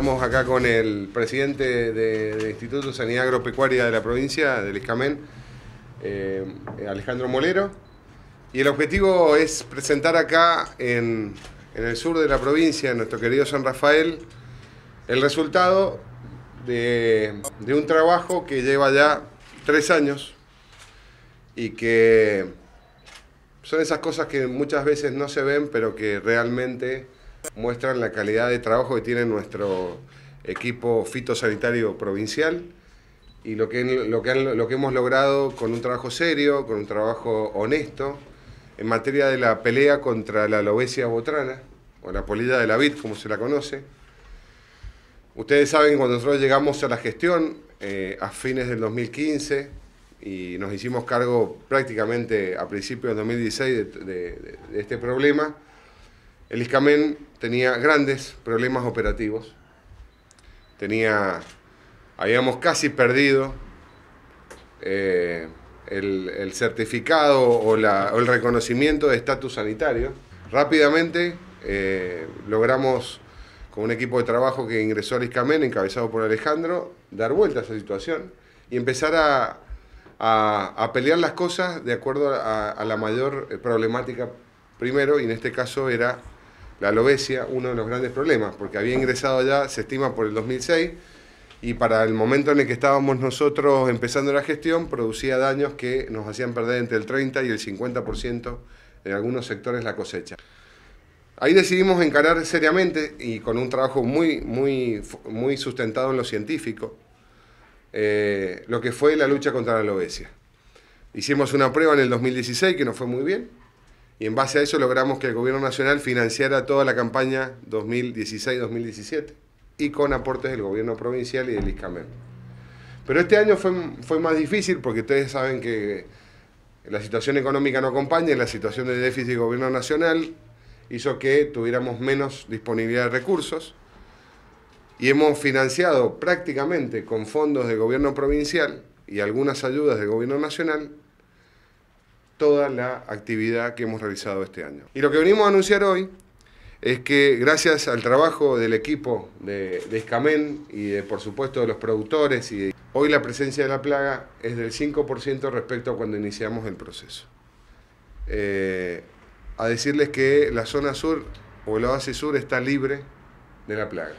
Estamos acá con el presidente del de Instituto de Sanidad Agropecuaria de la provincia, del Escamén, eh, Alejandro Molero. Y el objetivo es presentar acá, en, en, el sur de la provincia, en nuestro querido San Rafael, el resultado de, de un trabajo que lleva ya tres años y que son esas cosas que muchas veces no se ven, pero que realmente muestran la calidad de trabajo que tiene nuestro equipo fitosanitario provincial y lo que, hemos logrado con un trabajo serio, con un trabajo honesto, en materia de la pelea contra la lobesia botrana, o la polida de la vid, como se la conoce. Ustedes saben cuando nosotros llegamos a la gestión, eh, a fines del 2015, y nos hicimos cargo prácticamente a principios del 2016 de este problema, el Iscamen tenía grandes problemas operativos. Tenía, habíamos casi perdido eh, el, certificado o, el reconocimiento de estatus sanitario. Rápidamente eh, logramos, con un equipo de trabajo que ingresó al Iscamen, encabezado por Alejandro, dar vuelta a esa situación y empezar a, pelear las cosas de acuerdo a, a la mayor eh, problemática primero, y en este caso era la alovesia, uno de los grandes problemas, porque había ingresado ya, se estima, por el 2006, y para el momento en el que estábamos nosotros empezando la gestión, producía daños que nos hacían perder entre el 30 y el 50% en algunos sectores la cosecha. Ahí decidimos encarar seriamente y con un trabajo muy, muy, muy sustentado en lo científico, eh, lo que fue la lucha contra la alovesia. Hicimos una prueba en el 2016 que no fue muy bien, y en base a eso logramos que el gobierno nacional financiara toda la campaña 2016-2017 y con aportes del gobierno provincial y del ISCAMEN. Pero este año fue, fue más difícil porque ustedes saben que la situación económica no acompaña, y la situación de déficit del gobierno nacional hizo que tuviéramos menos disponibilidad de recursos y hemos financiado prácticamente con fondos del gobierno provincial y algunas ayudas del gobierno nacional toda la actividad que hemos realizado este año. Y lo que venimos a anunciar hoy es que gracias al trabajo del equipo de, Escamén y por supuesto de los productores, y hoy la presencia de la plaga es del 5% respecto a cuando iniciamos el proceso. Eh, a decirles que la zona sur o la base sur está libre de la plaga.